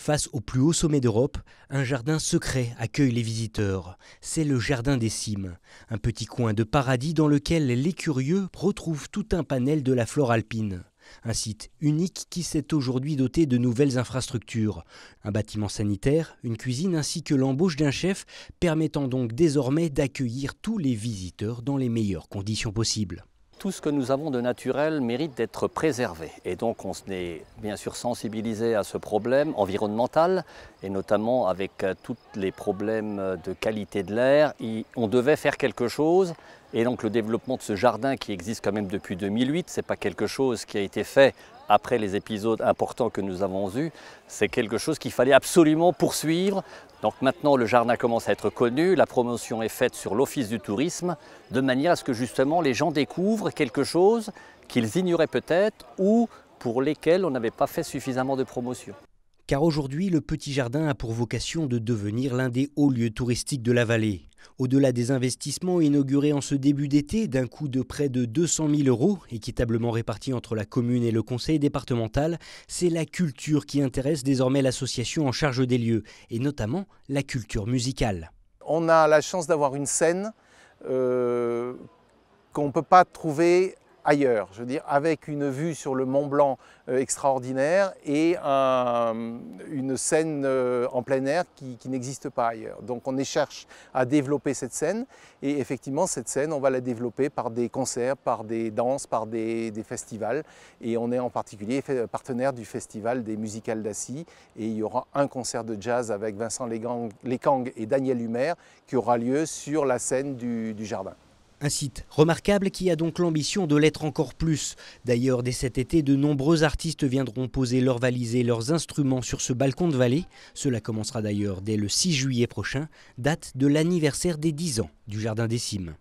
Face au plus haut sommet d'Europe, un jardin secret accueille les visiteurs. C'est le Jardin des Cimes, un petit coin de paradis dans lequel les curieux retrouvent tout un panel de la flore alpine. Un site unique qui s'est aujourd'hui doté de nouvelles infrastructures. Un bâtiment sanitaire, une cuisine ainsi que l'embauche d'un chef permettant donc désormais d'accueillir tous les visiteurs dans les meilleures conditions possibles tout ce que nous avons de naturel mérite d'être préservé. Et donc on est bien sûr sensibilisé à ce problème environnemental, et notamment avec euh, tous les problèmes de qualité de l'air. On devait faire quelque chose, et donc le développement de ce jardin qui existe quand même depuis 2008, ce n'est pas quelque chose qui a été fait après les épisodes importants que nous avons eus, c'est quelque chose qu'il fallait absolument poursuivre. Donc maintenant, le jardin commence à être connu, la promotion est faite sur l'Office du tourisme, de manière à ce que justement les gens découvrent quelque chose qu'ils ignoraient peut-être ou pour lesquels on n'avait pas fait suffisamment de promotion. Car aujourd'hui, le petit jardin a pour vocation de devenir l'un des hauts lieux touristiques de la vallée. Au-delà des investissements inaugurés en ce début d'été d'un coût de près de 200 000 euros, équitablement répartis entre la commune et le conseil départemental, c'est la culture qui intéresse désormais l'association en charge des lieux, et notamment la culture musicale. On a la chance d'avoir une scène euh, qu'on ne peut pas trouver ailleurs. Je veux dire, avec une vue sur le Mont Blanc euh, extraordinaire et une scène euh, en plein air qui, n'existe pas ailleurs. Donc on cherche à développer cette scène et effectivement cette scène, on va la développer par des concerts, par des danses, par des, festivals et on est en particulier partenaire du Festival des musicales d'Assy et il y aura un concert de jazz avec Vincent Lekang et Daniel Humer qui aura lieu sur la scène du jardin. Un site remarquable qui a donc l'ambition de l'être encore plus. D'ailleurs, dès cet été, de nombreux artistes viendront poser leurs valises et leurs instruments sur ce balcon de vallée. Cela commencera d'ailleurs dès le 6 juillet prochain, date de l'anniversaire des 10 ans du Jardin des Cimes.